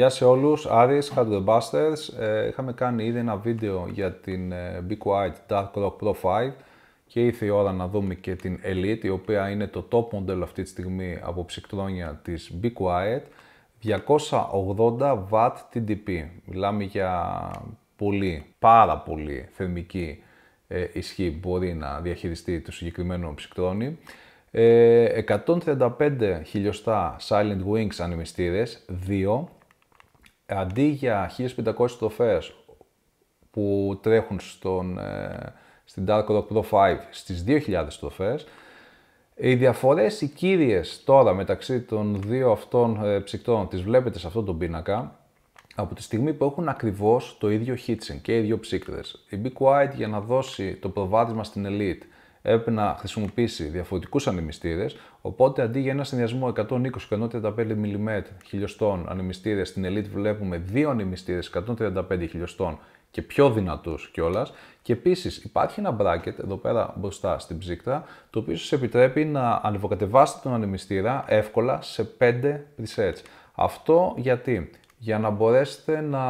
Γεια σε όλους, Άρης, Hard The Busters. Ε, είχαμε κάνει ήδη ένα βίντεο για την ε, Be Quiet Dark Rock Pro 5 και ήρθε η ώρα να δούμε και την Elite, η οποία είναι το top μοντέλο αυτή τη στιγμή από ψυκτρόνια της Be Quiet. 280 W TDP. Μιλάμε για πολύ, πάρα πολύ θερμική ε, ισχύ που μπορεί να διαχειριστεί το συγκεκριμένο ψυκτρόνι. 135 ε, χιλιοστά Silent Wings ανεμιστήρες, αντί για 1500 τροφές που τρέχουν στον, ε, στην Dark Rock Pro 5 στις 2.000 τροφές, οι διαφορές οι κύριες τώρα μεταξύ των δύο αυτών ε, ψυκτών τις βλέπετε σε αυτόν τον πίνακα από τη στιγμή που έχουν ακριβώς το ίδιο heatsink και οι δύο ψύκτρες. Η Be Quiet για να δώσει το προβάδισμα στην Elite έπρεπε να χρησιμοποιήσει διαφορετικούς ανεμιστήρες. Οπότε αντί για ένα συνδυασμό 120-135 mm χιλιοστών ανεμιστήρε, στην Elite βλέπουμε δύο ανεμιστήρες 135 χιλιοστών και πιο δυνατούς κιόλας. Και επίσης υπάρχει ένα bracket εδώ πέρα μπροστά στην ψύκτρα, το οποίο σας επιτρέπει να ανεβοκατεβάσετε τον ανεμιστήρα εύκολα σε 5 presets. Αυτό γιατί, για να μπορέσετε να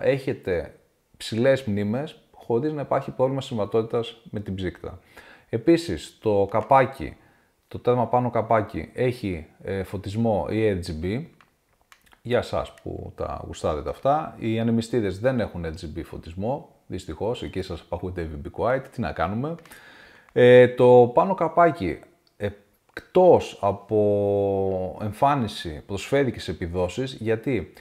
έχετε ψηλές μνήμες χωρίς να υπάρχει πρόβλημα συμβατότητας με την ψύκτα. Επίσης, το καπάκι, το τέρμα πάνω καπάκι, έχει ε, φωτισμό ή RGB, για σας που τα γουστάρετε αυτά. Οι ανεμιστήρες δεν έχουν RGB φωτισμό, δυστυχώς, εκεί σας απαχούνται VB Quiet, τι να κάνουμε. Ε, το πάνω καπάκι, εκτός από εμφάνιση, προσφέρει και σε επιδόσεις, γιατί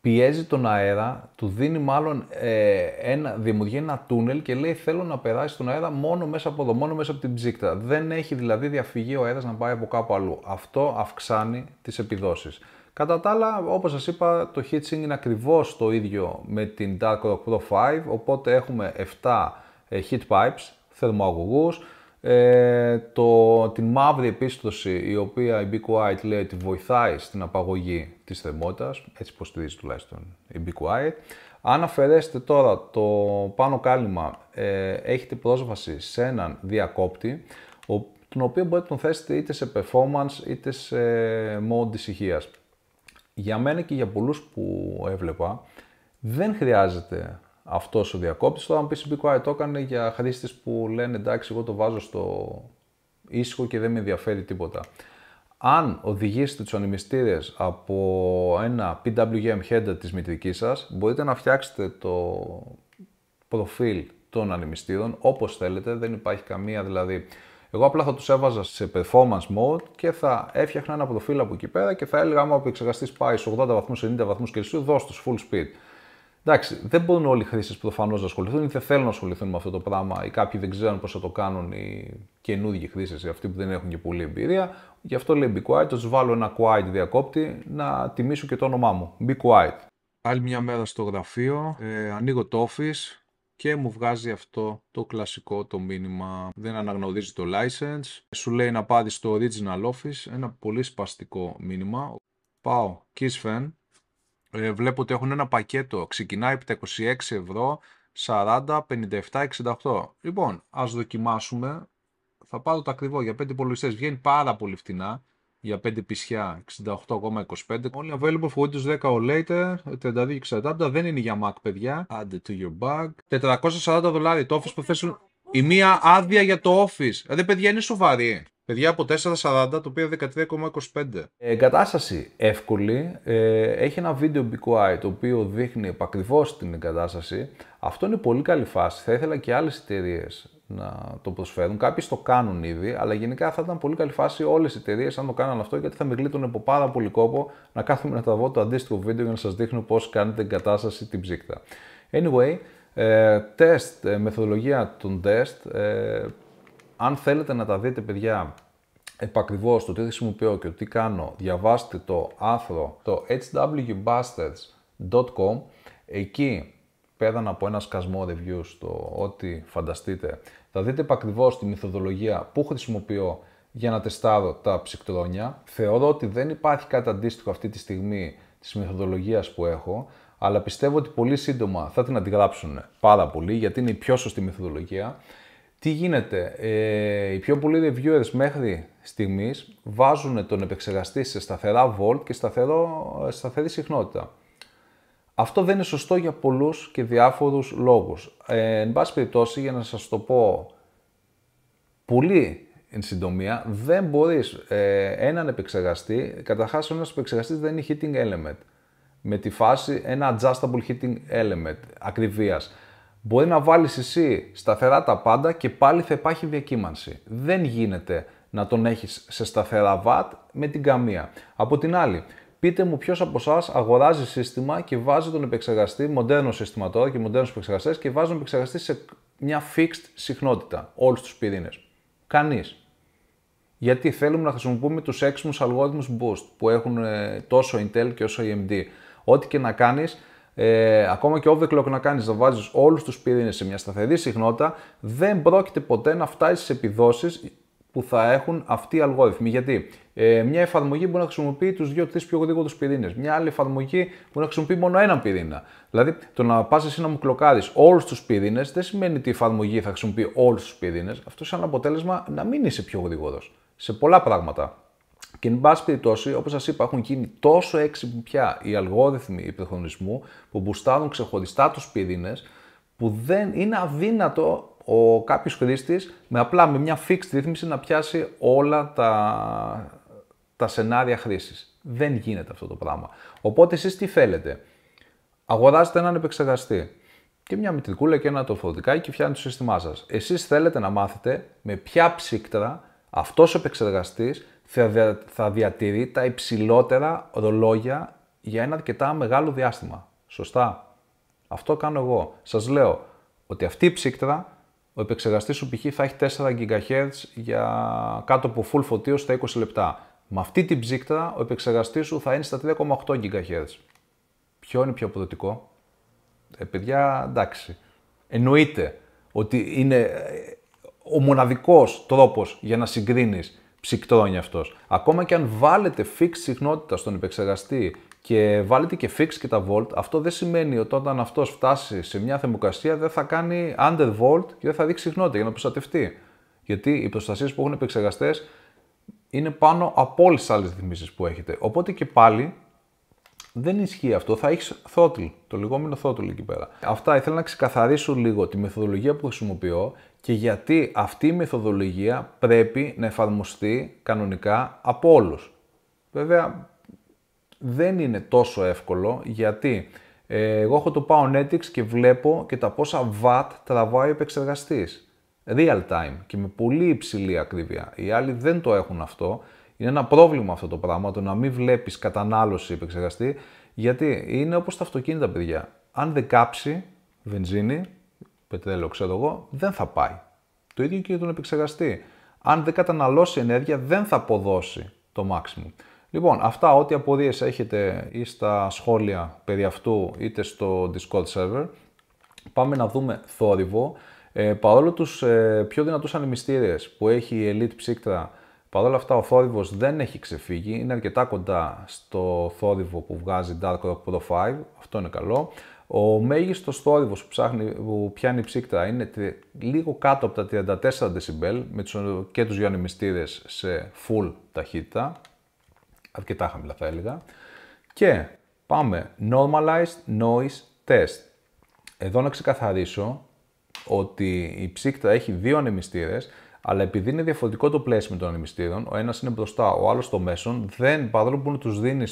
πιέζει τον αέρα, του δίνει μάλλον, ε, ένα, δημιουργεί ένα τούνελ και λέει θέλω να περάσει τον αέρα μόνο μέσα από εδώ, μόνο μέσα από την ψύκτρα. Δεν έχει δηλαδή διαφυγή ο αέρας να πάει από κάπου αλλού. Αυτό αυξάνει τις επιδόσεις. Κατά τα άλλα, όπως σας είπα, το heatsink είναι ακριβώς το ίδιο με την Dark Rock Pro 5, οπότε έχουμε 7 ε, heat pipes, θερμοαγωγούς, ε, το, την μαύρη επίστοση η οποία η Be Quiet λέει ότι βοηθάει στην απαγωγή της θερμότητας, έτσι υποστηρίζει τουλάχιστον η Be Quiet. Αν αφαιρέσετε τώρα το πάνω κάλυμα, ε, έχετε πρόσβαση σε έναν διακόπτη, τον οποίο μπορείτε να τον θέσετε είτε σε performance είτε σε mode ησυχίας. Για μένα και για πολλούς που έβλεπα, δεν χρειάζεται αυτός ο διακόπτης. Το αν πεις Quiet, το έκανε για χρήστε που λένε εντάξει, εγώ το βάζω στο ήσυχο και δεν με ενδιαφέρει τίποτα. Αν οδηγήσετε τους ανεμιστήρες από ένα PWM header της μητρικής σας, μπορείτε να φτιάξετε το προφίλ των ανεμιστήρων όπως θέλετε. Δεν υπάρχει καμία δηλαδή. Εγώ απλά θα τους έβαζα σε performance mode και θα έφτιαχνα ένα προφίλ από εκεί πέρα και θα έλεγα: Άμα ο επεξεργαστής πάει στου 80 βαθμού, 90 βαθμούς Κελσίου, δώσ' τους full speed. Εντάξει, δεν μπορούν όλοι οι χρήστες προφανώ να ασχοληθούν ή δεν θέλουν να ασχοληθούν με αυτό το πράγμα, ή κάποιοι δεν ξέρουν πώς θα το κάνουν οι καινούργιοι χρήστες, αυτοί που δεν έχουν και πολλή εμπειρία. Γι' αυτό λέει Be Quiet, τους βάλω ένα quiet διακόπτη να τιμήσω και το όνομά μου. Be Quiet. Άλλη μια μέρα στο γραφείο, ε, ανοίγω το office και μου βγάζει αυτό το κλασικό το μήνυμα. Δεν αναγνωρίζει το license. Σου λέει να πάρεις το original office, ένα πολύ σπαστικό μήνυμα. Πάω, Kiss Fan, ε, βλέπω ότι έχουν ένα πακέτο. Ξεκινάει από τα 26 ευρώ, 40, 57, 68. Λοιπόν, ας δοκιμάσουμε. Θα πάρω το ακριβό για 5 υπολογιστές. Βγαίνει πάρα πολύ φτηνά. Για 5 πισιά, 68,25. Only available for Windows 10 or later. 32 Δεν είναι για Mac, παιδιά. Add it to your bag. 440 δολάρια το Office που θέσουν. Η μία άδεια για το Office. Ε, Δεν παιδιά, είναι σοβαρή. Παιδιά από 4,40 το οποίο 13,25. Ε, εγκατάσταση εύκολη. Ε, έχει ένα βίντεο BQI το οποίο δείχνει επακριβώς την εγκατάσταση. Αυτό είναι πολύ καλή φάση. Θα ήθελα και άλλες εταιρείες να το προσφέρουν. Κάποιοι το κάνουν ήδη, αλλά γενικά θα ήταν πολύ καλή φάση όλες οι εταιρείες αν το κάναν αυτό, γιατί θα με γλίτωνε από πάρα πολύ κόπο να κάθομαι να τραβώ το αντίστοιχο βίντεο για να σας δείχνω πώς κάνετε εγκατάσταση την ψύκτα. Anyway, ε, τεστ, ε, μεθοδολογία των τεστ. Ε, αν θέλετε να τα δείτε, παιδιά, επακριβώς το τι χρησιμοποιώ και το τι κάνω, διαβάστε το άθρο το hwbusters.com Εκεί, πέραν από ένα σκασμό review στο ό,τι φανταστείτε, θα δείτε επακριβώς τη μεθοδολογία που χρησιμοποιώ για να τεστάρω τα ψυκτρόνια. Θεωρώ ότι δεν υπάρχει κάτι αντίστοιχο αυτή τη στιγμή της μεθοδολογίας που έχω, αλλά πιστεύω ότι πολύ σύντομα θα την αντιγράψουν πάρα πολύ, γιατί είναι η πιο σωστή μεθοδολογία. Τι γίνεται, ε, οι πιο πολλοί reviewers μέχρι στιγμής βάζουν τον επεξεργαστή σε σταθερά volt και σταθερό, σταθερή συχνότητα. Αυτό δεν είναι σωστό για πολλούς και διάφορους λόγους. Ε, εν πάση περιπτώσει, για να σας το πω πολύ εν συντομία, δεν μπορείς ε, έναν επεξεργαστή, καταρχάς ένας επεξεργαστής δεν είναι heating element, με τη φάση ένα adjustable heating element ακριβίας. Μπορεί να βάλεις εσύ σταθερά τα πάντα και πάλι θα υπάρχει διακύμανση. Δεν γίνεται να τον έχεις σε σταθερά Watt με την καμία. Από την άλλη, πείτε μου ποιος από εσάς αγοράζει σύστημα και βάζει τον επεξεργαστή, μοντέρνο σύστημα τώρα και μοντέρνους επεξεργαστές και βάζει τον επεξεργαστή σε μια fixed συχνότητα, όλους τους πυρήνες. Κανείς. Γιατί θέλουμε να χρησιμοποιούμε τους έξιμους αλγόριθμους Boost που έχουν ε, τόσο Intel και όσο AMD. Ό,τι και να κάνεις, ε, ακόμα και overclock να κάνεις, να βάζεις όλους τους πυρήνες σε μια σταθερή συχνότητα, δεν πρόκειται ποτέ να φτάσεις στι επιδόσεις που θα έχουν αυτοί οι αλγόριθμοι. Γιατί ε, μια εφαρμογή μπορεί να χρησιμοποιεί τους δύο-τρει πιο γρήγορους πυρήνες. Μια άλλη εφαρμογή μπορεί να χρησιμοποιεί μόνο έναν πυρήνα. Δηλαδή, το να πας εσύ να μου κλοκάρεις όλους τους πυρήνες δεν σημαίνει ότι η εφαρμογή θα χρησιμοποιεί όλους τους πυρήνες. Αυτό σαν αποτέλεσμα να μην είσαι πιο γρήγορος σε πολλά πράγματα. Και εν πάση περιπτώσει, όπως σας είπα, έχουν γίνει τόσο έξυπνοι πια οι αλγόριθμοι υπερχρονισμού που μπουστάρουν ξεχωριστά τους πυρήνες, που δεν είναι αδύνατο ο κάποιος χρήστης με απλά με μια fixed ρύθμιση να πιάσει όλα τα, τα σενάρια χρήσης. Δεν γίνεται αυτό το πράγμα. Οπότε εσείς τι θέλετε. Αγοράζετε έναν επεξεργαστή και μια μητρικούλα και ένα τροφορικά και φτιάχνει το σύστημά σας. Εσείς θέλετε να μάθετε με ποια ψύκτρα αυτός ο επεξεργαστής θα διατηρεί τα υψηλότερα ρολόγια για ένα αρκετά μεγάλο διάστημα. Σωστά. Αυτό κάνω εγώ. Σας λέω ότι αυτή η ψύκτρα, ο επεξεργαστής σου π.χ. θα έχει 4 GHz για κάτω από full φωτίο στα 20 λεπτά. Με αυτή την ψύκτρα, ο επεξεργαστής σου θα είναι στα 3,8 GHz. Ποιο είναι πιο αποδοτικό. Ε, παιδιά, εντάξει. Εννοείται ότι είναι ο μοναδικός τρόπος για να συγκρίνεις ψυκτό είναι Ακόμα και αν βάλετε fix συχνότητα στον επεξεργαστή και βάλετε και fix και τα volt, αυτό δεν σημαίνει ότι όταν αυτός φτάσει σε μια θερμοκρασία δεν θα κάνει under volt και δεν θα δείξει συχνότητα για να προστατευτεί. Γιατί οι προστασίες που έχουν οι επεξεργαστές είναι πάνω από όλες τις άλλες ρυθμίσεις που έχετε. Οπότε και πάλι δεν ισχύει αυτό. Θα έχεις throttle, το λεγόμενο throttle εκεί πέρα. Αυτά ήθελα να ξεκαθαρίσω λίγο τη μεθοδολογία που χρησιμοποιώ και γιατί αυτή η μεθοδολογία πρέπει να εφαρμοστεί κανονικά από όλους. Βέβαια, δεν είναι τόσο εύκολο γιατί ε, εγώ έχω το Pownetics και βλέπω και τα πόσα Watt τραβάει ο επεξεργαστής. Real time και με πολύ υψηλή ακρίβεια. Οι άλλοι δεν το έχουν αυτό. Είναι ένα πρόβλημα αυτό το πράγμα, το να μην βλέπεις κατανάλωση επεξεργαστή, γιατί είναι όπως τα αυτοκίνητα, παιδιά. Αν δεν κάψει βενζίνη, πετρέλαιο, ξέρω εγώ, δεν θα πάει. Το ίδιο και για τον επεξεργαστή. Αν δεν καταναλώσει ενέργεια, δεν θα αποδώσει το maximum. Λοιπόν, αυτά ό,τι απορίες έχετε ή στα σχόλια περί αυτού είτε στο Discord server, πάμε να δούμε θόρυβο. Ε, παρόλο τους ε, πιο δυνατούς ανεμιστήρες που έχει η Elite Ψύκτρα, παρόλα αυτά ο θόρυβος δεν έχει ξεφύγει, είναι αρκετά κοντά στο θόρυβο που βγάζει Dark Rock Pro 5, αυτό είναι καλό. Ο μέγιστος θόρυβος που, που πιάνει η ψύκτρα είναι λίγο κάτω από τα 34 dB με τους, και τους σε full ταχύτητα. Αρκετά χαμηλά θα έλεγα. Και πάμε Normalized Noise Test. Εδώ να ξεκαθαρίσω ότι η ψύκτρα έχει δύο ανεμιστήρε, αλλά επειδή είναι διαφορετικό το πλαίσιο των ανεμιστήρων, ο ένας είναι μπροστά, ο άλλος στο μέσον, δεν, παρόλο που τους δίνεις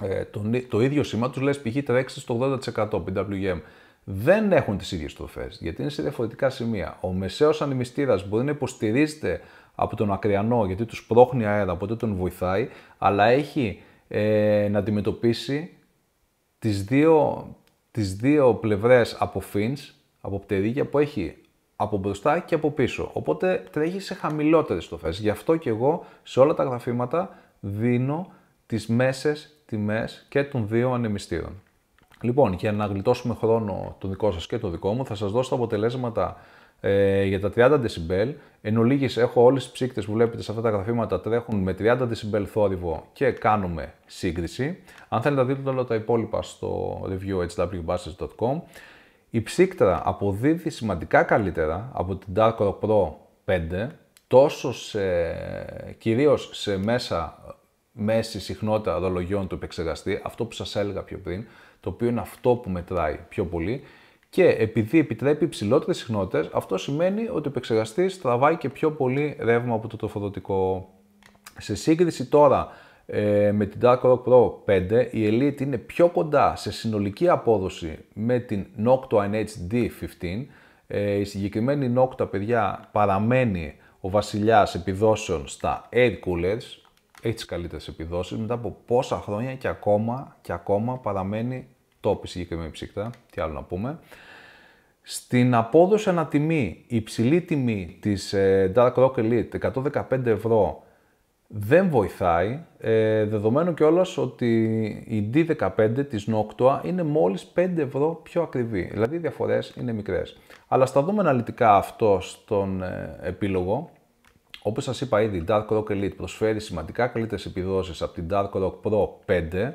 ε, το, το ίδιο σήμα τους λες π.χ. τρέξεις στο 80% PWM. Δεν έχουν τις ίδιες τροφές, γιατί είναι σε διαφορετικά σημεία. Ο μεσαίος ανεμιστήρας μπορεί να υποστηρίζεται από τον ακριανό, γιατί τους πρόχνει αέρα, οπότε τον βοηθάει, αλλά έχει ε, να αντιμετωπίσει τις δύο, τις δύο πλευρές από fins, από πτερίγια που έχει από μπροστά και από πίσω. Οπότε τρέχει σε χαμηλότερες στοφές. Γι' αυτό και εγώ σε όλα τα γραφήματα δίνω τις μέσες τιμές και των δύο ανεμιστήρων. Λοιπόν, για να γλιτώσουμε χρόνο το δικό σας και το δικό μου, θα σας δώσω τα αποτελέσματα ε, για τα 30 dB. Εν ολίγης έχω όλες τις ψύκτες που βλέπετε σε αυτά τα γραφήματα τρέχουν με 30 dB θόρυβο και κάνουμε σύγκριση. Αν θέλετε να δείτε όλα τα υπόλοιπα στο review Η ψύκτρα αποδίδει σημαντικά καλύτερα από την Dark Pro 5 τόσο σε, κυρίως σε μέσα μέση συχνότητα ρολογιών του επεξεργαστή, αυτό που σας έλεγα πιο πριν, το οποίο είναι αυτό που μετράει πιο πολύ, και επειδή επιτρέπει υψηλότερες συχνότητες, αυτό σημαίνει ότι ο επεξεργαστής τραβάει και πιο πολύ ρεύμα από το τροφοδοτικό. Σε σύγκριση τώρα ε, με την Dark Rock Pro 5, η Elite είναι πιο κοντά σε συνολική απόδοση με την Noctua NHD15. Ε, η συγκεκριμένη Noctua, παιδιά, παραμένει ο βασιλιάς επιδόσεων στα air coolers, έχει τι καλύτερες επιδόσεις μετά από πόσα χρόνια και ακόμα, και ακόμα παραμένει top συγκεκριμένη ψυχτά. Τι άλλο να πούμε. Στην απόδοση ανατιμή, η υψηλή τιμή της ε, Dark Rock Elite, 115 ευρώ, δεν βοηθάει, ε, δεδομένου κιόλας ότι η D15 της Noctua είναι μόλις 5 ευρώ πιο ακριβή. Δηλαδή οι διαφορές είναι μικρές. Αλλά στα δούμε αναλυτικά αυτό στον ε, επίλογο όπως σας είπα ήδη, η Dark Rock Elite προσφέρει σημαντικά καλύτερες επιδόσεις από την Dark Rock Pro 5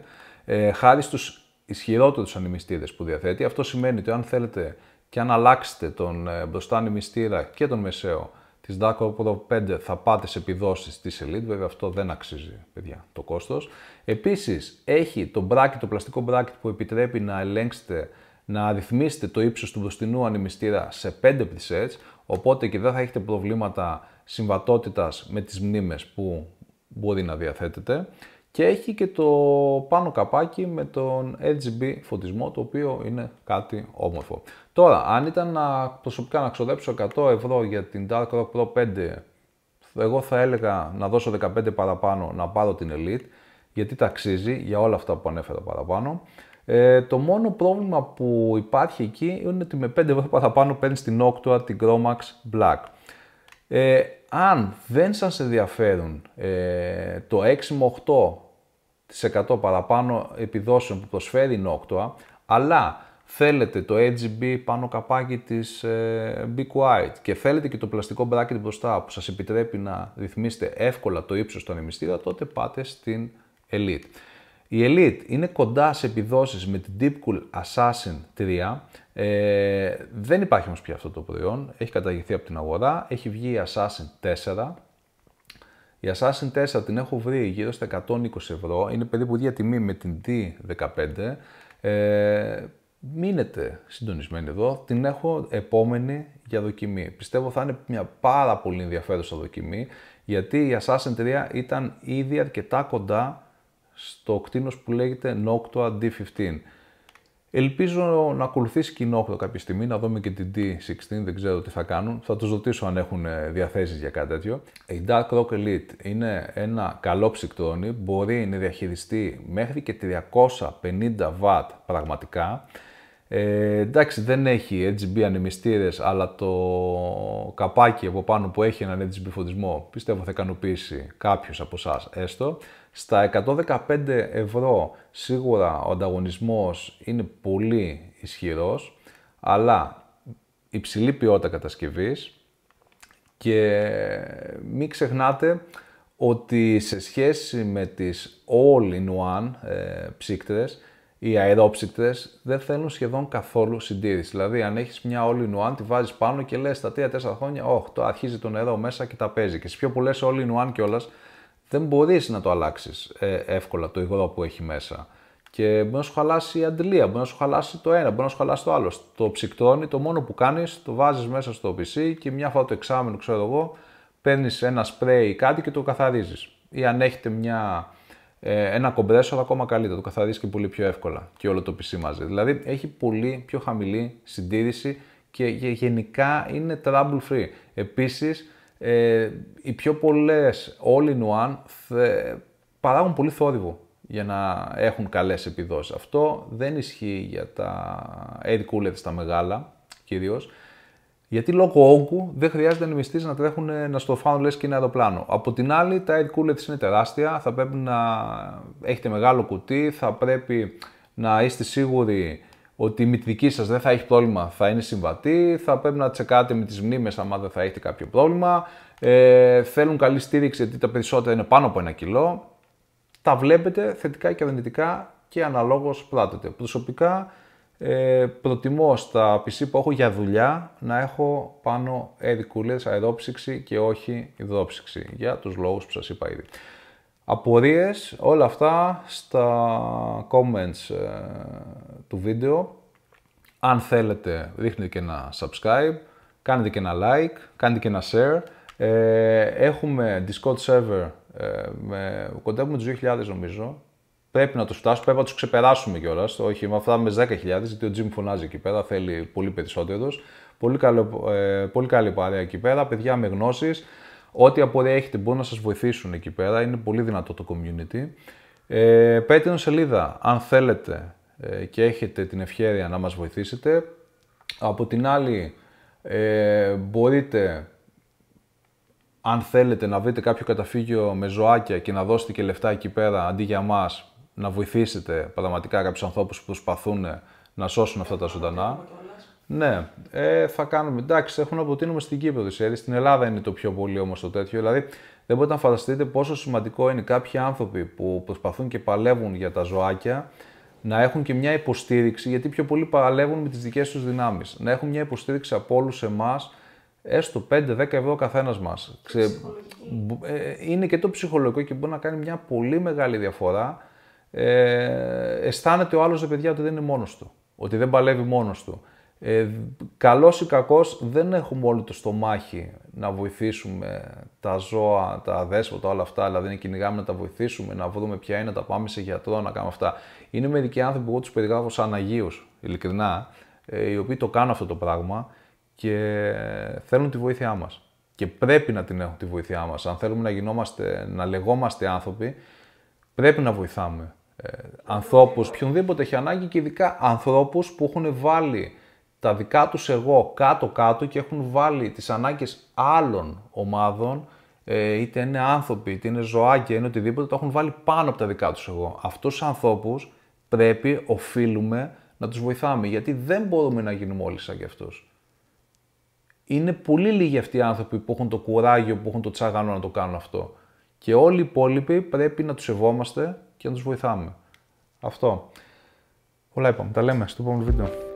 ε, χάρη στους ισχυρότερους ανεμιστήρες που διαθέτει. Αυτό σημαίνει ότι αν θέλετε και αν αλλάξετε τον ε, μπροστά ανεμιστήρα και τον μεσαίο της Dark Rock Pro 5 θα πάτε σε επιδόσεις της Elite, βέβαια αυτό δεν αξίζει παιδιά, το κόστος. Επίσης έχει το bracket, το πλαστικό bracket που επιτρέπει να ελέγξετε να αριθμίσετε το ύψος του μπροστινού ανεμιστήρα σε 5 presets, οπότε και δεν θα έχετε προβλήματα συμβατότητας με τις μνήμες που μπορεί να διαθέτεται και έχει και το πάνω καπάκι με τον RGB φωτισμό, το οποίο είναι κάτι όμορφο. Τώρα, αν ήταν να, προσωπικά να ξοδέψω 100 ευρώ για την Dark Rock Pro 5, εγώ θα έλεγα να δώσω 15 παραπάνω να πάρω την Elite, γιατί ταξίζει για όλα αυτά που ανέφερα παραπάνω. Ε, το μόνο πρόβλημα που υπάρχει εκεί είναι ότι με 5 ευρώ παραπάνω παίρνεις την Octua, την Chromax Black. Ε, αν δεν σας ενδιαφέρουν ε, το 6 με 8% παραπάνω επιδόσεων που προσφέρει η Noctua, αλλά θέλετε το AGB πάνω καπάκι της ε, Be Quiet και θέλετε και το πλαστικό bracket μπροστά που σας επιτρέπει να ρυθμίσετε εύκολα το ύψος στον εμιστήρα, τότε πάτε στην Elite. Η Elite είναι κοντά σε επιδόσεις με την Deep Assassin 3. Ε, δεν υπάρχει όμως πια αυτό το προϊόν. Έχει καταργηθεί από την αγορά. Έχει βγει η Assassin 4. Η Assassin 4 την έχω βρει γύρω στα 120 ευρώ. Είναι περίπου ίδια τιμή με την D15. Ε, μείνετε συντονισμένοι εδώ. Την έχω επόμενη για δοκιμή. Πιστεύω θα είναι μια πάρα πολύ ενδιαφέρουσα δοκιμή γιατί η Assassin 3 ήταν ήδη αρκετά κοντά στο κτίνος που λέγεται Noctua D15. Ελπίζω να ακολουθήσει και η κάποια στιγμή, να δούμε και την D16, δεν ξέρω τι θα κάνουν. Θα τους ρωτήσω αν έχουν ε, διαθέσεις για κάτι τέτοιο. Η Dark Rock Elite είναι ένα καλό ψυκτόνι, μπορεί να διαχειριστεί μέχρι και 350 W πραγματικά. Ε, εντάξει, δεν έχει RGB ανεμιστήρες, αλλά το καπάκι από πάνω που έχει έναν RGB φωτισμό πιστεύω θα ικανοποιήσει κάποιο από εσάς έστω. Στα 115 ευρώ σίγουρα ο ανταγωνισμός είναι πολύ ισχυρός, αλλά υψηλή ποιότητα κατασκευής και μην ξεχνάτε ότι σε σχέση με τις all-in-one ε, ψύκτρες, οι αερόψυκτες δεν θέλουν σχεδόν καθόλου συντήρηση. Δηλαδή, αν έχεις μια all-in-one, τη βάζεις πάνω και λες στα 3-4 χρόνια, όχι, το αρχίζει το νερό μέσα και τα παίζει. Και σε πιο πολλές all-in-one κιόλας, δεν μπορείς να το αλλάξεις ε, εύκολα το υγρό που έχει μέσα. Και μπορεί να σου χαλάσει η αντλία, μπορεί να σου χαλάσει το ένα, μπορεί να σου χαλάσει το άλλο. Το ψυκτρώνει, το μόνο που κάνεις, το βάζεις μέσα στο PC και μια φορά το εξάμεινο, ξέρω εγώ, παίρνεις ένα σπρέι ή κάτι και το καθαρίζεις. Ή αν έχετε μια, ε, ένα κομπρέσο ακόμα καλύτερα, το καθαρίζεις και πολύ πιο εύκολα και όλο το PC μαζί. Δηλαδή έχει πολύ πιο χαμηλή συντήρηση και γενικά είναι trouble free. Επίσης, ε, οι πιο πολλές all-in-one παράγουν πολύ θόρυβο για να έχουν καλές επιδόσεις. Αυτό δεν ισχύει για τα air coolers τα μεγάλα κυρίως, γιατί λόγω όγκου δεν χρειάζεται να τρέχουν ε, να φάουν λες και είναι αεροπλάνο. Από την άλλη, τα air coolers είναι τεράστια, θα πρέπει να έχετε μεγάλο κουτί, θα πρέπει να είστε σίγουροι ότι η μητρική σας δεν θα έχει πρόβλημα, θα είναι συμβατή, θα πρέπει να τσεκάτε με τις μνήμες άμα δεν θα έχετε κάποιο πρόβλημα, ε, θέλουν καλή στήριξη γιατί τα περισσότερα είναι πάνω από ένα κιλό. Τα βλέπετε θετικά και αρνητικά και αναλόγως πράτετε. Προσωπικά ε, προτιμώ στα PC που έχω για δουλειά να έχω πάνω air αερόψυξη και όχι υδρόψυξη για τους λόγους που σας είπα ήδη απορίες, όλα αυτά στα comments ε, του βίντεο. Αν θέλετε, ρίχνετε και ένα subscribe, κάνετε και ένα like, κάντε και ένα share. Ε, έχουμε Discord server, ε, με, κοντεύουμε τους 2.000 νομίζω. Πρέπει να τους φτάσουμε, πρέπει να τους ξεπεράσουμε κιόλας. Όχι, μα αυτά με 10.000, γιατί ο Jim φωνάζει εκεί πέρα, θέλει πολύ περισσότερο. Πολύ, καλό, ε, πολύ καλή παρέα εκεί πέρα, παιδιά με γνώσεις. Ό,τι απορία έχετε μπορούν να σας βοηθήσουν εκεί πέρα, είναι πολύ δυνατό το community. Ε, Patreon σελίδα, αν θέλετε ε, και έχετε την ευχαίρεια να μας βοηθήσετε. Από την άλλη, ε, μπορείτε, αν θέλετε, να βρείτε κάποιο καταφύγιο με ζωάκια και να δώσετε και λεφτά εκεί πέρα, αντί για μας, να βοηθήσετε πραγματικά κάποιους ανθρώπους που προσπαθούν να σώσουν αυτά τα ζωντανά. Ναι, ε, θα κάνουμε. Εντάξει, έχουν αποτείνουμε στην Κύπρο τη Στην Ελλάδα είναι το πιο πολύ όμως το τέτοιο. Δηλαδή, δεν μπορείτε να φανταστείτε πόσο σημαντικό είναι κάποιοι άνθρωποι που προσπαθούν και παλεύουν για τα ζωάκια να έχουν και μια υποστήριξη, γιατί πιο πολύ παλεύουν με τις δικές τους δυνάμεις. Να έχουν μια υποστήριξη από όλους εμάς, έστω 5-10 ευρώ καθένας μας. Ε, είναι και το ψυχολογικό και μπορεί να κάνει μια πολύ μεγάλη διαφορά. Ε, αισθάνεται ο άλλος, παιδιά, ότι δεν είναι μόνος του. Ότι δεν παλεύει μόνος του. Ε, καλός ή κακός δεν έχουμε όλο το στομάχι να βοηθήσουμε τα ζώα, τα δέσποτα, όλα αυτά, δηλαδή να κυνηγάμε να τα βοηθήσουμε, να βρούμε ποια είναι, να τα πάμε σε γιατρό, να κάνουμε αυτά. Είναι μερικοί άνθρωποι που εγώ τους περιγράφω σαν Αγίους, ειλικρινά, ε, οι οποίοι το κάνουν αυτό το πράγμα και θέλουν τη βοήθειά μας. Και πρέπει να την έχουν τη βοήθειά μας. Αν θέλουμε να γινόμαστε, να λεγόμαστε άνθρωποι, πρέπει να βοηθάμε ε, ανθρώπους, οποιονδήποτε έχει ανάγκη και ειδικά ανθρώπους που έχουν βάλει τα δικά τους εγώ κάτω-κάτω και έχουν βάλει τις ανάγκες άλλων ομάδων, ε, είτε είναι άνθρωποι, είτε είναι ζωάκια, είναι οτιδήποτε, τα έχουν βάλει πάνω από τα δικά τους εγώ. Αυτούς τους ανθρώπους πρέπει, οφείλουμε να τους βοηθάμε, γιατί δεν μπορούμε να γίνουμε όλοι σαν κι αυτούς. Είναι πολύ λίγοι αυτοί οι άνθρωποι που έχουν το κουράγιο, που έχουν το τσαγανό να το κάνουν αυτό. Και όλοι οι υπόλοιποι πρέπει να τους σεβόμαστε και να τους βοηθάμε. Αυτό. Όλα είπαμε. Τα λέμε στο επόμενο βίντεο.